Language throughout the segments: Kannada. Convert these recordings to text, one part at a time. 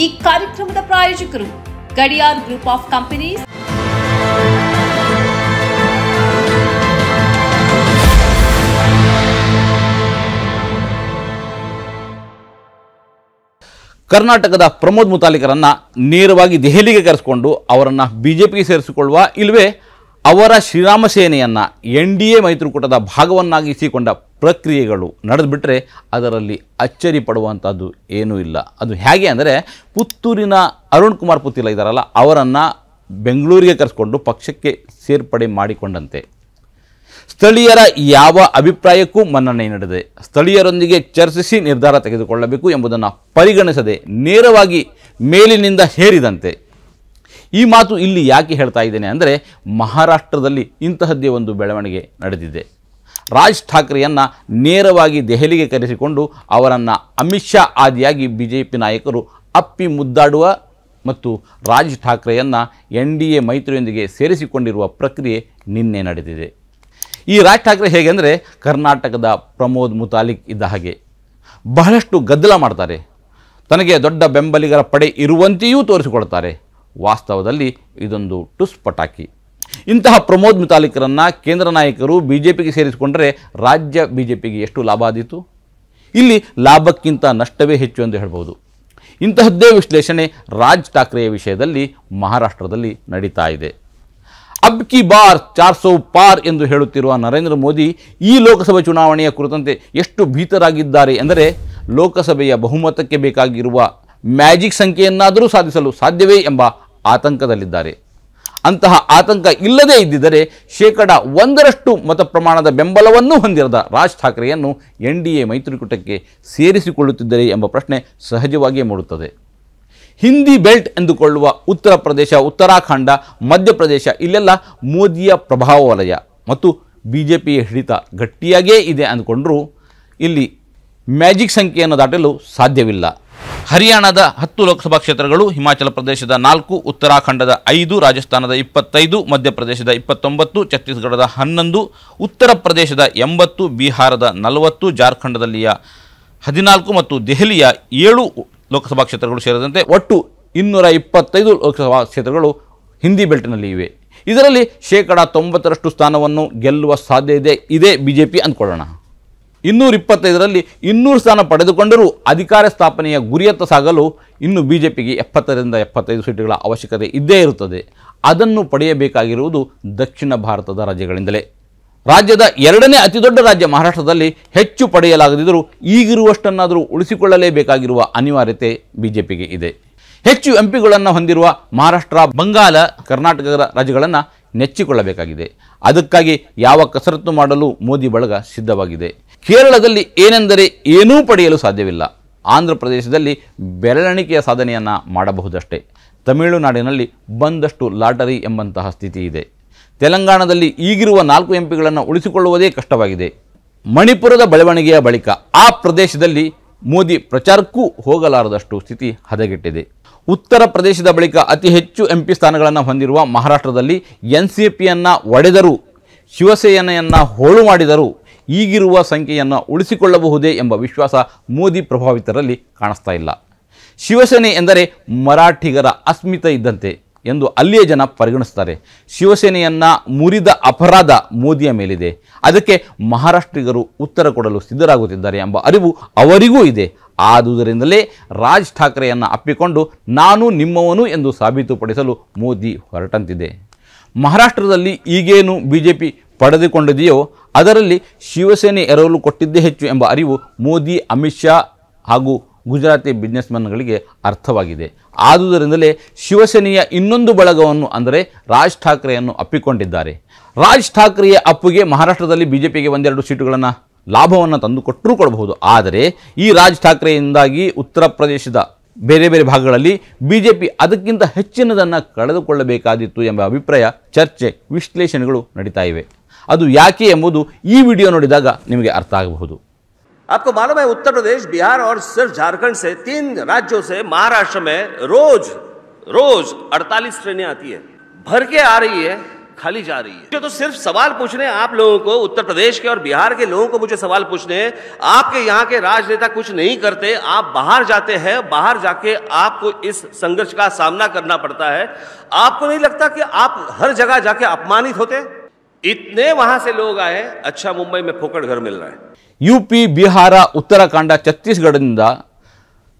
ಈ ಕಾರ್ಯಕ್ರಮದ ಪ್ರಾಯೋಜಕರು ಗಡಿಯಾರ್ ಗ್ರೂಪ್ ಆಫ್ ಕಂಪನೀಸ್ ಕರ್ನಾಟಕದ ಪ್ರಮೋದ್ ಮುತಾಲಿಕರನ್ನ ನೇರವಾಗಿ ದೆಹಲಿಗೆ ಕರೆಸಿಕೊಂಡು ಅವರನ್ನು ಬಿಜೆಪಿಗೆ ಸೇರಿಸಿಕೊಳ್ಳುವ ಇಲ್ಲವೇ ಅವರ ಶ್ರೀರಾಮ ಸೇನೆಯನ್ನ ಎನ್ ಡಿ ಎ ಮೈತ್ರಿಕೂಟದ ಭಾಗವನ್ನಾಗಿಸಿಕೊಂಡ ಪ್ರಕ್ರಿಯೆಗಳು ನಡೆದುಬಿಟ್ರೆ ಅದರಲ್ಲಿ ಅಚ್ಚರಿ ಪಡುವಂಥದ್ದು ಏನೂ ಇಲ್ಲ ಅದು ಹೇಗೆ ಅಂದರೆ ಪುತ್ತೂರಿನ ಅರುಣ್ ಕುಮಾರ್ ಪುತ್ತಿಲ ಇದ್ದಾರಲ್ಲ ಅವರನ್ನು ಬೆಂಗಳೂರಿಗೆ ಕರೆಸ್ಕೊಂಡು ಪಕ್ಷಕ್ಕೆ ಸೇರ್ಪಡೆ ಮಾಡಿಕೊಂಡಂತೆ ಸ್ಥಳೀಯರ ಯಾವ ಅಭಿಪ್ರಾಯಕ್ಕೂ ಮನ್ನಣೆ ನಡೆದಿದೆ ಸ್ಥಳೀಯರೊಂದಿಗೆ ಚರ್ಚಿಸಿ ನಿರ್ಧಾರ ತೆಗೆದುಕೊಳ್ಳಬೇಕು ಎಂಬುದನ್ನು ಪರಿಗಣಿಸದೆ ನೇರವಾಗಿ ಮೇಲಿನಿಂದ ಹೇರಿದಂತೆ ಈ ಮಾತು ಇಲ್ಲಿ ಯಾಕೆ ಹೇಳ್ತಾ ಇದ್ದೇನೆ ಅಂದರೆ ಮಹಾರಾಷ್ಟ್ರದಲ್ಲಿ ಇಂತಹದ್ದೇ ಒಂದು ಬೆಳವಣಿಗೆ ನಡೆದಿದೆ ರಾಜ್ ಠಾಕ್ರೆಯನ್ನು ನೇರವಾಗಿ ದೆಹಲಿಗೆ ಕರೆಸಿಕೊಂಡು ಅವರನ್ನು ಅಮಿತ್ ಶಾ ಆದಿಯಾಗಿ ಬಿ ಜೆ ಪಿ ನಾಯಕರು ಅಪ್ಪಿ ಮುದ್ದಾಡುವ ಮತ್ತು ರಾಜ್ ಠಾಕ್ರೆಯನ್ನು ಎನ್ ಡಿ ಎ ಮೈತ್ರಿಯೊಂದಿಗೆ ಸೇರಿಸಿಕೊಂಡಿರುವ ಪ್ರಕ್ರಿಯೆ ನಿನ್ನೆ ನಡೆದಿದೆ ಈ ರಾಜ್ ಠಾಕ್ರೆ ಹೇಗೆಂದರೆ ಕರ್ನಾಟಕದ ಪ್ರಮೋದ್ ಮುತಾಲಿಕ್ ಇದ್ದ ಹಾಗೆ ಬಹಳಷ್ಟು ಗದ್ದಲ ಮಾಡ್ತಾರೆ ತನಗೆ ದೊಡ್ಡ ಬೆಂಬಲಿಗರ ಪಡೆ ಇರುವಂತೆಯೂ ತೋರಿಸಿಕೊಳ್ತಾರೆ ವಾಸ್ತವದಲ್ಲಿ ಇದೊಂದು ಟುಸ್ ಪಟಾಕಿ ಇಂತಹ ಪ್ರಮೋದ್ ಮುತಾಲಿಕರನ್ನು ಕೇಂದ್ರ ನಾಯಕರು ಬಿ ಜೆ ಪಿಗೆ ಸೇರಿಸಿಕೊಂಡರೆ ರಾಜ್ಯ ಬಿ ಜೆ ಪಿಗೆ ಎಷ್ಟು ಲಾಭ ಆದೀತು ಇಲ್ಲಿ ಲಾಭಕ್ಕಿಂತ ನಷ್ಟವೇ ಹೆಚ್ಚು ಎಂದು ಹೇಳ್ಬೋದು ಇಂತಹದ್ದೇ ವಿಶ್ಲೇಷಣೆ ರಾಜ್ ಠಾಕ್ರೆಯ ವಿಷಯದಲ್ಲಿ ಮಹಾರಾಷ್ಟ್ರದಲ್ಲಿ ನಡೀತಾ ಇದೆ ಅಬ್ ಕಿ ಬಾರ್ ಚಾರ್ ಸೌ ಪಾರ್ ಎಂದು ಹೇಳುತ್ತಿರುವ ನರೇಂದ್ರ ಮೋದಿ ಈ ಲೋಕಸಭೆ ಚುನಾವಣೆಯ ಕುರಿತಂತೆ ಎಷ್ಟು ಭೀತರಾಗಿದ್ದಾರೆ ಎಂದರೆ ಲೋಕಸಭೆಯ ಬಹುಮತಕ್ಕೆ ಬೇಕಾಗಿರುವ ಮ್ಯಾಜಿಕ್ ಸಂಖ್ಯೆಯನ್ನಾದರೂ ಸಾಧಿಸಲು ಸಾಧ್ಯವೇ ಎಂಬ ಆತಂಕದಲ್ಲಿದ್ದಾರೆ ಅಂತಹ ಆತಂಕ ಇಲ್ಲದೇ ಇದ್ದಿದ್ದರೆ ಶೇಕಡ ಒಂದರಷ್ಟು ಮತ ಪ್ರಮಾಣದ ಬೆಂಬಲವನ್ನು ಹೊಂದಿರದ ರಾಜ್ ಠಾಕ್ರೆಯನ್ನು ಎನ್ ಡಿ ಎ ಮೈತ್ರಿಕೂಟಕ್ಕೆ ಸೇರಿಸಿಕೊಳ್ಳುತ್ತಿದ್ದರೆ ಎಂಬ ಪ್ರಶ್ನೆ ಸಹಜವಾಗಿಯೇ ಮೂಡುತ್ತದೆ ಹಿಂದಿ ಬೆಲ್ಟ್ ಎಂದುಕೊಳ್ಳುವ ಉತ್ತರ ಪ್ರದೇಶ ಉತ್ತರಾಖಂಡ ಮಧ್ಯಪ್ರದೇಶ ಇಲ್ಲೆಲ್ಲ ಮೋದಿಯ ಪ್ರಭಾವ ವಲಯ ಮತ್ತು ಬಿ ಜೆ ಪಿಯ ಹಿಡಿತ ಗಟ್ಟಿಯಾಗೇ ಇದೆ ಅಂದುಕೊಂಡರೂ ಇಲ್ಲಿ ಮ್ಯಾಜಿಕ್ ಸಂಖ್ಯೆಯನ್ನು ದಾಟಲು ಸಾಧ್ಯವಿಲ್ಲ ಹರಿಯಾಣದ ಹತ್ತು ಲೋಕಸಭಾ ಕ್ಷೇತ್ರಗಳು ಹಿಮಾಚಲ ಪ್ರದೇಶದ ನಾಲ್ಕು ಉತ್ತರಾಖಂಡದ ಐದು ರಾಜಸ್ಥಾನದ ಇಪ್ಪತ್ತೈದು ಮಧ್ಯಪ್ರದೇಶದ ಇಪ್ಪತ್ತೊಂಬತ್ತು ಛತ್ತೀಸ್ಗಢದ ಹನ್ನೊಂದು ಉತ್ತರ ಪ್ರದೇಶದ ಎಂಬತ್ತು ಬಿಹಾರದ ನಲವತ್ತು ಜಾರ್ಖಂಡದಲ್ಲಿಯ ಹದಿನಾಲ್ಕು ಮತ್ತು ದೆಹಲಿಯ ಏಳು ಲೋಕಸಭಾ ಕ್ಷೇತ್ರಗಳು ಸೇರಿದಂತೆ ಒಟ್ಟು ಇನ್ನೂರ ಇಪ್ಪತ್ತೈದು ಲೋಕಸಭಾ ಕ್ಷೇತ್ರಗಳು ಹಿಂದಿ ಬೆಲ್ಟ್ನಲ್ಲಿ ಇವೆ ಇದರಲ್ಲಿ ಶೇಕಡ ತೊಂಬತ್ತರಷ್ಟು ಸ್ಥಾನವನ್ನು ಗೆಲ್ಲುವ ಸಾಧ್ಯತೆ ಇದೆ ಬಿ ಜೆ ಪಿ ಅಂದ್ಕೊಳ್ಳೋಣ ಇನ್ನೂರ ಇಪ್ಪತ್ತೈದರಲ್ಲಿ ಇನ್ನೂರು ಸ್ಥಾನ ಪಡೆದುಕೊಂಡರೂ ಅಧಿಕಾರ ಸ್ಥಾಪನೆಯ ಗುರಿಯತ್ತ ಸಾಗಲು ಇನ್ನು ಬಿ ಜೆ ಪಿಗೆ ಎಪ್ಪತ್ತರಿಂದ ಎಪ್ಪತ್ತೈದು ಸೀಟುಗಳ ಅವಶ್ಯಕತೆ ಇದ್ದೇ ಇರುತ್ತದೆ ಅದನ್ನು ಪಡೆಯಬೇಕಾಗಿರುವುದು ದಕ್ಷಿಣ ಭಾರತದ ರಾಜ್ಯಗಳಿಂದಲೇ ರಾಜ್ಯದ ಎರಡನೇ ಅತಿದೊಡ್ಡ ರಾಜ್ಯ ಮಹಾರಾಷ್ಟ್ರದಲ್ಲಿ ಹೆಚ್ಚು ಪಡೆಯಲಾಗದಿದ್ದರೂ ಈಗಿರುವಷ್ಟನ್ನಾದರೂ ಉಳಿಸಿಕೊಳ್ಳಲೇಬೇಕಾಗಿರುವ ಅನಿವಾರ್ಯತೆ ಬಿ ಜೆ ಪಿಗೆ ಇದೆ ಹೆಚ್ಚು ಎಂಪಿಗಳನ್ನು ಹೊಂದಿರುವ ಮಹಾರಾಷ್ಟ್ರ ಬಂಗಾಲ ಕರ್ನಾಟಕದ ರಾಜ್ಯಗಳನ್ನು ನೆಚ್ಚಿಕೊಳ್ಳಬೇಕಾಗಿದೆ ಅದಕ್ಕಾಗಿ ಯಾವ ಕಸರತ್ತು ಮಾಡಲು ಮೋದಿ ಬಳಗ ಸಿದ್ಧವಾಗಿದೆ ಕೇರಳದಲ್ಲಿ ಏನೆಂದರೆ ಏನೂ ಪಡೆಯಲು ಸಾಧ್ಯವಿಲ್ಲ ಆಂಧ್ರ ಪ್ರದೇಶದಲ್ಲಿ ಬೆರಳಿಕೆಯ ಸಾಧನೆಯನ್ನು ಮಾಡಬಹುದಷ್ಟೇ ತಮಿಳುನಾಡಿನಲ್ಲಿ ಬಂದಷ್ಟು ಲಾಟರಿ ಎಂಬಂತಹ ಸ್ಥಿತಿ ಇದೆ ತೆಲಂಗಾಣದಲ್ಲಿ ಈಗಿರುವ ನಾಲ್ಕು ಪಿಗಳನ್ನು ಉಳಿಸಿಕೊಳ್ಳುವುದೇ ಕಷ್ಟವಾಗಿದೆ ಮಣಿಪುರದ ಬೆಳವಣಿಗೆಯ ಬಳಿಕ ಆ ಪ್ರದೇಶದಲ್ಲಿ ಮೋದಿ ಪ್ರಚಾರಕ್ಕೂ ಹೋಗಲಾರದಷ್ಟು ಸ್ಥಿತಿ ಹದಗೆಟ್ಟಿದೆ ಉತ್ತರ ಪ್ರದೇಶದ ಬಳಿಕ ಅತಿ ಹೆಚ್ಚು ಎಂ ಪಿ ಸ್ಥಾನಗಳನ್ನು ಹೊಂದಿರುವ ಮಹಾರಾಷ್ಟ್ರದಲ್ಲಿ ಎನ್ ಸಿ ಪಿಯನ್ನು ಒಡೆದರೂ ಶಿವಸೇನೆಯನ್ನು ಹೋಳು ಮಾಡಿದರೂ ಈಗಿರುವ ಸಂಖ್ಯೆಯನ್ನು ಉಳಿಸಿಕೊಳ್ಳಬಹುದೇ ಎಂಬ ವಿಶ್ವಾಸ ಮೋದಿ ಪ್ರಭಾವಿತರಲ್ಲಿ ಕಾಣಿಸ್ತಾ ಇಲ್ಲ ಶಿವಸೇನೆ ಎಂದರೆ ಮರಾಠಿಗರ ಅಸ್ಮಿತೆ ಇದ್ದಂತೆ ಎಂದು ಅಲ್ಲಿಯೇ ಜನ ಪರಿಗಣಿಸ್ತಾರೆ ಶಿವಸೇನೆಯನ್ನು ಮುರಿದ ಅಪರಾಧ ಮೋದಿಯ ಮೇಲಿದೆ ಅದಕ್ಕೆ ಮಹಾರಾಷ್ಟ್ರಿಗರು ಉತ್ತರ ಕೊಡಲು ಸಿದ್ಧರಾಗುತ್ತಿದ್ದಾರೆ ಎಂಬ ಅರಿವು ಅವರಿಗೂ ಇದೆ ಆದುದರಿಂದಲೇ ರಾಜ್ ಠಾಕ್ರೆಯನ್ನು ಅಪ್ಪಿಕೊಂಡು ನಾನು ನಿಮ್ಮವನು ಎಂದು ಸಾಬೀತುಪಡಿಸಲು ಮೋದಿ ಹೊರಟಂತಿದೆ ಮಹಾರಾಷ್ಟ್ರದಲ್ಲಿ ಈಗೇನು ಬಿ ಜೆ ಪಿ ಪಡೆದುಕೊಂಡಿದೆಯೋ ಅದರಲ್ಲಿ ಶಿವಸೇನೆ ಎರವಲು ಕೊಟ್ಟಿದ್ದೇ ಹೆಚ್ಚು ಎಂಬ ಅರಿವು ಮೋದಿ ಅಮಿತ್ ಶಾ ಹಾಗೂ ಗುಜರಾತಿ ಬಿಸ್ನೆಸ್ಮನ್ಗಳಿಗೆ ಅರ್ಥವಾಗಿದೆ ಆದುದರಿಂದಲೇ ಶಿವಸೇನೆಯ ಇನ್ನೊಂದು ಬಳಗವನ್ನು ಅಂದರೆ ರಾಜ್ ಠಾಕ್ರೆಯನ್ನು ಅಪ್ಪಿಕೊಂಡಿದ್ದಾರೆ ರಾಜ್ ಠಾಕ್ರೆಯ ಅಪ್ಪುಗೆ ಮಹಾರಾಷ್ಟ್ರದಲ್ಲಿ ಬಿಜೆಪಿಗೆ ಒಂದೆರಡು ಸೀಟುಗಳನ್ನು ಲಾಭವನ್ನು ತಂದುಕೊಟ್ಟರೂ ಕೊಡಬಹುದು ಆದರೆ ಈ ರಾಜ್ ಠಾಕ್ರೆಯಿಂದಾಗಿ ಉತ್ತರ ಪ್ರದೇಶದ ಬೇರೆ ಬೇರೆ ಭಾಗಗಳಲ್ಲಿ ಬಿ ಜೆ ಪಿ ಅದಕ್ಕಿಂತ ಹೆಚ್ಚಿನದನ್ನು ಕಳೆದುಕೊಳ್ಳಬೇಕಾದಿತ್ತು ಎಂಬ ಅಭಿಪ್ರಾಯ ಚರ್ಚೆ ವಿಶ್ಲೇಷಣೆಗಳು ನಡೀತಾ ಇವೆ अब ಯಾಕೆ नोड़ा निम्हे अर्थ ನೋಡಿದಾಗ आपको मालूम है उत्तर प्रदेश बिहार और सिर्फ झारखंड से तीन राज्यों से महाराष्ट्र में रोज रोज 48 ट्रेनें आती है भर के आ रही है खाली जा रही है तो सिर्फ सवाल पूछने आप लोगों को उत्तर प्रदेश के और बिहार के लोगों को मुझे सवाल पूछने आपके यहाँ के राजनेता कुछ नहीं करते आप बाहर जाते हैं बाहर जाके आपको इस संघर्ष का सामना करना पड़ता है आपको नहीं लगता कि आप हर जगह जाके अपमानित होते हैं इतने वहां से लोग आए अच्छा मुंबई में ಫೋಕಟ್ घर मिल ಯುಪಿ ಬಿಹಾರ ಉತ್ತರಾಖಂಡ ಛತ್ತೀಸ್ಗಢದಿಂದ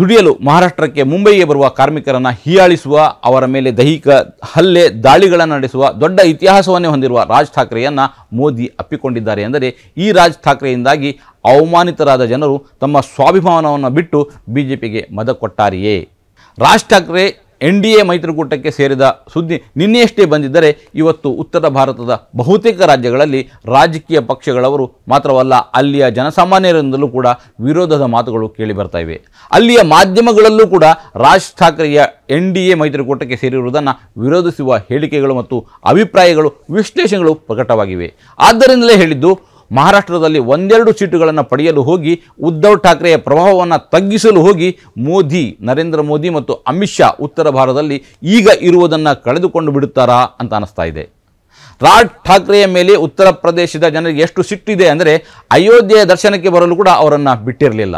ದುಡಿಯಲು ಮಹಾರಾಷ್ಟ್ರಕ್ಕೆ ಮುಂಬೈಗೆ ಬರುವ ಕಾರ್ಮಿಕರನ್ನು ಹೀಯಾಳಿಸುವ ಅವರ ಮೇಲೆ ದೈಹಿಕ ಹಲ್ಲೆ ದಾಳಿಗಳನ್ನು ನಡೆಸುವ ದೊಡ್ಡ ಇತಿಹಾಸವನ್ನೇ ಹೊಂದಿರುವ ರಾಜ್ ಠಾಕ್ರೆಯನ್ನು ಮೋದಿ ಅಪ್ಪಿಕೊಂಡಿದ್ದಾರೆ ಎಂದರೆ ಈ ರಾಜ್ ಠಾಕ್ರೆಯಿಂದಾಗಿ ಅವಮಾನಿತರಾದ ಜನರು ತಮ್ಮ ಸ್ವಾಭಿಮಾನವನ್ನು ಬಿಟ್ಟು ಬಿಜೆಪಿಗೆ ಜೆ ಮತ ಕೊಟ್ಟಾರೆಯೇ Raj Thackeray N D A ಮೈತ್ರಿಕೂಟಕ್ಕೆ ಸೇರಿದ ಸುದ್ದಿ ನಿನ್ನೆಯಷ್ಟೇ ಬಂದಿದ್ದರೆ ಇವತ್ತು ಉತ್ತರ ಭಾರತದ ಬಹುತೇಕ ರಾಜ್ಯಗಳಲ್ಲಿ ರಾಜಕೀಯ ಪಕ್ಷಗಳವರು ಮಾತ್ರವಲ್ಲ ಅಲ್ಲಿಯ ಜನಸಾಮಾನ್ಯರಿಂದಲೂ ಕೂಡ ವಿರೋಧದ ಮಾತುಗಳು ಕೇಳಿ ಬರ್ತಾ ಇವೆ ಅಲ್ಲಿಯ ಮಾಧ್ಯಮಗಳಲ್ಲೂ ಕೂಡ ರಾಜ್ ಠಾಕ್ರೆಯ ಎನ್ ಡಿ ಎ ಮೈತ್ರಿಕೂಟಕ್ಕೆ ಸೇರಿರುವುದನ್ನು ವಿರೋಧಿಸುವ ಹೇಳಿಕೆಗಳು ಮತ್ತು ಅಭಿಪ್ರಾಯಗಳು ವಿಶ್ಲೇಷಣೆಗಳು ಪ್ರಕಟವಾಗಿವೆ ಆದ್ದರಿಂದಲೇ ಹೇಳಿದ್ದು ಮಹಾರಾಷ್ಟ್ರದಲ್ಲಿ ಒಂದೆರಡು ಸೀಟುಗಳನ್ನು ಪಡೆಯಲು ಹೋಗಿ ಉದ್ಧವ್ ಠಾಕ್ರೆಯ ಪ್ರಭಾವವನ್ನು ತಗ್ಗಿಸಲು ಹೋಗಿ ಮೋದಿ ನರೇಂದ್ರ ಮೋದಿ ಮತ್ತು ಅಮಿತ್ ಶಾ ಉತ್ತರ ಭಾರತದಲ್ಲಿ ಈಗ ಇರುವುದನ್ನು ಕಳೆದುಕೊಂಡು ಬಿಡುತ್ತಾರಾ ಅಂತ ಅನಿಸ್ತಾ ಇದೆ ರಾಜ್ ಠಾಕ್ರೆಯ ಮೇಲೆ ಉತ್ತರ ಪ್ರದೇಶದ ಜನರಿಗೆ ಎಷ್ಟು ಸಿಟ್ಟಿದೆ ಅಂದರೆ ಅಯೋಧ್ಯೆಯ ದರ್ಶನಕ್ಕೆ ಬರಲು ಕೂಡ ಅವರನ್ನು ಬಿಟ್ಟಿರಲಿಲ್ಲ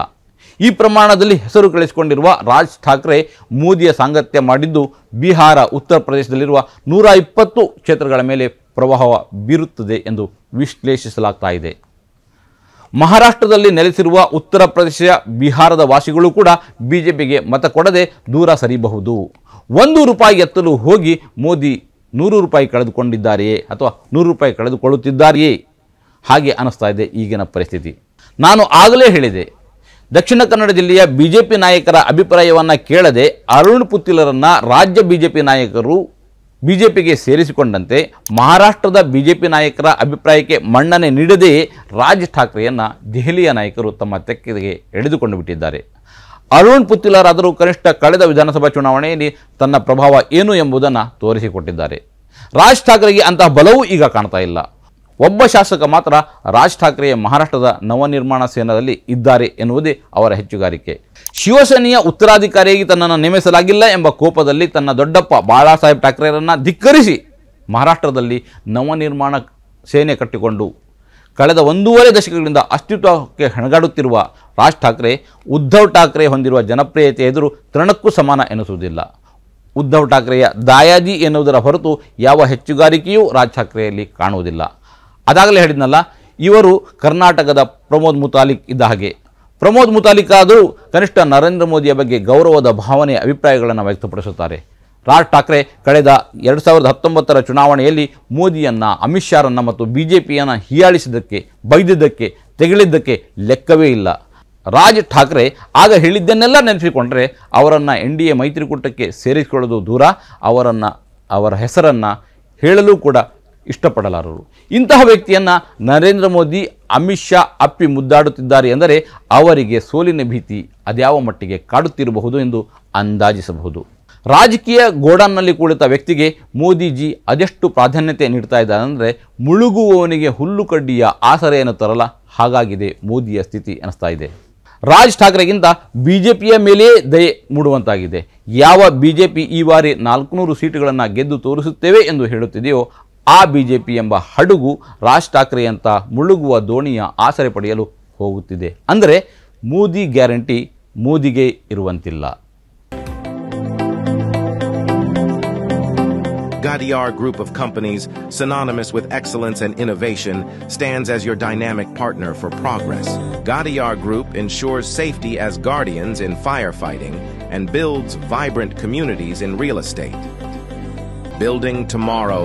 ಈ ಪ್ರಮಾಣದಲ್ಲಿ ಹೆಸರು ಕಳಿಸಿಕೊಂಡಿರುವ ರಾಜ್ ಠಾಕ್ರೆ ಮೋದಿಯ ಸಾಂಗತ್ಯ ಮಾಡಿದ್ದು ಬಿಹಾರ ಉತ್ತರ ಪ್ರದೇಶದಲ್ಲಿರುವ ನೂರ ಇಪ್ಪತ್ತು ಕ್ಷೇತ್ರಗಳ ಮೇಲೆ ಪ್ರಭಾವ ಬೀರುತ್ತದೆ ಎಂದು ವಿಶ್ಲೇಷಿಸಲಾಗ್ತಾ ಇದೆ ಮಹಾರಾಷ್ಟ್ರದಲ್ಲಿ ನೆಲೆಸಿರುವ ಉತ್ತರ ಪ್ರದೇಶ ಬಿಹಾರದ ವಾಸಿಗಳು ಕೂಡ ಬಿಜೆಪಿಗೆ ಮತ ಕೊಡದೆ ದೂರ ಸರಿಬಹುದು ಒಂದು ರೂಪಾಯಿ ಎತ್ತಲು ಹೋಗಿ ಮೋದಿ ನೂರು ರೂಪಾಯಿ ಕಳೆದುಕೊಂಡಿದ್ದಾರೆಯೇ ಅಥವಾ ನೂರು ರೂಪಾಯಿ ಕಳೆದುಕೊಳ್ಳುತ್ತಿದ್ದಾರೆಯೇ ಹಾಗೆ ಅನ್ನಿಸ್ತಾ ಇದೆ ಈಗಿನ ಪರಿಸ್ಥಿತಿ ನಾನು ಆಗಲೇ ಹೇಳಿದೆ ದಕ್ಷಿಣ ಕನ್ನಡ ಜಿಲ್ಲೆಯ ಬಿಜೆಪಿ ನಾಯಕರ ಅಭಿಪ್ರಾಯವನ್ನು ಕೇಳದೆ ಅರುಣ್ ಪುತ್ತಿಲರನ್ನು ರಾಜ್ಯ ಬಿಜೆಪಿ ನಾಯಕರು ಬಿಜೆಪಿಗೆ ಸೇರಿಸಿಕೊಂಡಂತೆ ಮಹಾರಾಷ್ಟ್ರದ ಬಿಜೆಪಿ ನಾಯಕರ ಅಭಿಪ್ರಾಯಕ್ಕೆ ಮನ್ನಣೆ ನೀಡದೇ ರಾಜ್ ಠಾಕ್ರೆಯನ್ನು ದೆಹಲಿಯ ನಾಯಕರು ತಮ್ಮ ತೆಕ್ಕೆಗೆ ಎಳೆದುಕೊಂಡು ಬಿಟ್ಟಿದ್ದಾರೆ ಅರುಣ್ ಪುತ್ತಿಲಾರಾದರೂ ಕನಿಷ್ಠ ಕಳೆದ ವಿಧಾನಸಭಾ ಚುನಾವಣೆಯಲ್ಲಿ ತನ್ನ ಪ್ರಭಾವ ಏನು ಎಂಬುದನ್ನು ತೋರಿಸಿಕೊಟ್ಟಿದ್ದಾರೆ ರಾಜ್ ಠಾಕ್ರೆಗೆ ಅಂತಹ ಬಲವೂ ಈಗ ಕಾಣ್ತಾ ಇಲ್ಲ ಒಬ್ಬ ಶಾಸಕ ಮಾತ್ರ ರಾಜ್ ಠಾಕ್ರೆ ಮಹಾರಾಷ್ಟ್ರದ ನವನಿರ್ಮಾಣ ಸೇನಾದಲ್ಲಿ ಇದ್ದಾರೆ ಎನ್ನುವುದೇ ಅವರ ಹೆಚ್ಚುಗಾರಿಕೆ ಶಿವಸೇನೆಯ ಉತ್ತರಾಧಿಕಾರಿಯಾಗಿ ತನ್ನನ್ನು ನೇಮಿಸಲಾಗಿಲ್ಲ ಎಂಬ ಕೋಪದಲ್ಲಿ ತನ್ನ ದೊಡ್ಡಪ್ಪ ಬಾಳಾಸಾಹೇಬ್ ಠಾಕ್ರೆಯರನ್ನು ಧಿಕ್ಕರಿಸಿ ಮಹಾರಾಷ್ಟ್ರದಲ್ಲಿ ನವನಿರ್ಮಾಣ ಸೇನೆ ಕಟ್ಟಿಕೊಂಡು ಕಳೆದ ಒಂದೂವರೆ ದಶಕಗಳಿಂದ ಅಸ್ತಿತ್ವಕ್ಕೆ ಹೆಣಗಾಡುತ್ತಿರುವ ರಾಜ್ ಠಾಕ್ರೆ ಉದ್ಧವ್ ಠಾಕ್ರೆ ಹೊಂದಿರುವ ಜನಪ್ರಿಯತೆ ಎದುರು ತೃಣಕ್ಕೂ ಸಮಾನ ಎನಿಸುವುದಿಲ್ಲ ಉದ್ಧವ್ ಠಾಕ್ರೆಯ ದಾಯಾದಿ ಎನ್ನುವುದರ ಹೊರತು ಯಾವ ಹೆಚ್ಚುಗಾರಿಕೆಯೂ ರಾಜ್ ಠಾಕ್ರೆಯಲ್ಲಿ ಕಾಣುವುದಿಲ್ಲ ಅದಾಗಲೇ ಹೇಳಿದ್ನಲ್ಲ ಇವರು ಕರ್ನಾಟಕದ ಪ್ರಮೋದ್ ಮುತಾಲಿಕ್ ಇದ್ದ ಹಾಗೆ ಪ್ರಮೋದ್ ಮುತಾಲಿಕ್ ಆದರೂ ಕನಿಷ್ಠ ನರೇಂದ್ರ ಮೋದಿಯ ಬಗ್ಗೆ ಗೌರವದ ಭಾವನೆ ಅಭಿಪ್ರಾಯಗಳನ್ನು ವ್ಯಕ್ತಪಡಿಸುತ್ತಾರೆ ರಾಜ್ ಠಾಕ್ರೆ ಕಳೆದ ಎರಡು ಸಾವಿರದ ಹತ್ತೊಂಬತ್ತರ ಚುನಾವಣೆಯಲ್ಲಿ ಮೋದಿಯನ್ನು ಅಮಿತ್ ಶಾರನ್ನು ಮತ್ತು ಬಿ ಜೆ ಪಿಯನ್ನು ಹೀಯಾಳಿಸಿದ್ದಕ್ಕೆ ಬೈದಿದ್ದಕ್ಕೆ ತೆಗಳಿದ್ದಕ್ಕೆ ಲೆಕ್ಕವೇ ಇಲ್ಲ ರಾಜ್ ಠಾಕ್ರೆ ಆಗ ಹೇಳಿದ್ದನ್ನೆಲ್ಲ ನೆನೆಸಿಕೊಂಡ್ರೆ ಅವರನ್ನು ಎನ್ ಡಿ ಎ ಮೈತ್ರಿಕೂಟಕ್ಕೆ ಸೇರಿಸಿಕೊಳ್ಳೋದು ದೂರ ಅವರನ್ನು ಅವರ ಹೆಸರನ್ನು ಹೇಳಲು ಕೂಡ ಇಷ್ಟಪಡಲಾರರು ಇಂತಹ ವ್ಯಕ್ತಿಯನ್ನು ನರೇಂದ್ರ ಮೋದಿ ಅಮಿತ್ ಶಾ ಅಪ್ಪಿ ಮುದ್ದಾಡುತ್ತಿದ್ದಾರೆ ಎಂದರೆ ಅವರಿಗೆ ಸೋಲಿನ ಭೀತಿ ಅದ್ಯಾವ ಮಟ್ಟಿಗೆ ಕಾಡುತ್ತಿರಬಹುದು ಎಂದು ಅಂದಾಜಿಸಬಹುದು ರಾಜಕೀಯ ಗೋಡನ್ನಲ್ಲಿ ಕುಳಿತ ವ್ಯಕ್ತಿಗೆ ಮೋದಿಜಿ ಅದೆಷ್ಟು ಪ್ರಾಧಾನ್ಯತೆ ನೀಡ್ತಾ ಇದ್ದಾರೆ ಅಂದರೆ ಮುಳುಗುವವನಿಗೆ ಹುಲ್ಲು ಕಡ್ಡಿಯ ಆಸರೆಯನ್ನು ತರಲ ಹಾಗಾಗಿದೆ ಮೋದಿಯ ಸ್ಥಿತಿ ಅನಿಸ್ತಾ ಇದೆ ರಾಜ್ ಠಾಕ್ರೆಗಿಂತ ಬಿಜೆಪಿಯ ಜೆ ಮೇಲೆಯೇ ದಯೆ ಮೂಡುವಂತಾಗಿದೆ ಯಾವ ಬಿಜೆಪಿ ಈ ಬಾರಿ ನಾಲ್ಕುನೂರು ಸೀಟುಗಳನ್ನು ಗೆದ್ದು ತೋರಿಸುತ್ತೇವೆ ಎಂದು ಹೇಳುತ್ತಿದೆಯೋ ಆ ಬಿಜೆಪಿ ಎಂಬ ಹಡಗು ರಾಜ್ ಠಾಕ್ರೆಯಂಥ ಮುಳುಗುವ ದೋಣಿಯ ಆಸರೆ ಪಡೆಯಲು ಹೋಗುತ್ತಿದೆ ಅಂದರೆ ಮೋದಿ ಗ್ಯಾರಂಟಿ ಮೋದಿಗೆ ಇರುವಂತಿಲ್ಲ Gadiar Group of companies, synonymous with excellence and innovation, stands as your dynamic partner for progress. Gadiar Group ensures safety as guardians in firefighting and builds vibrant communities in real estate. Building tomorrow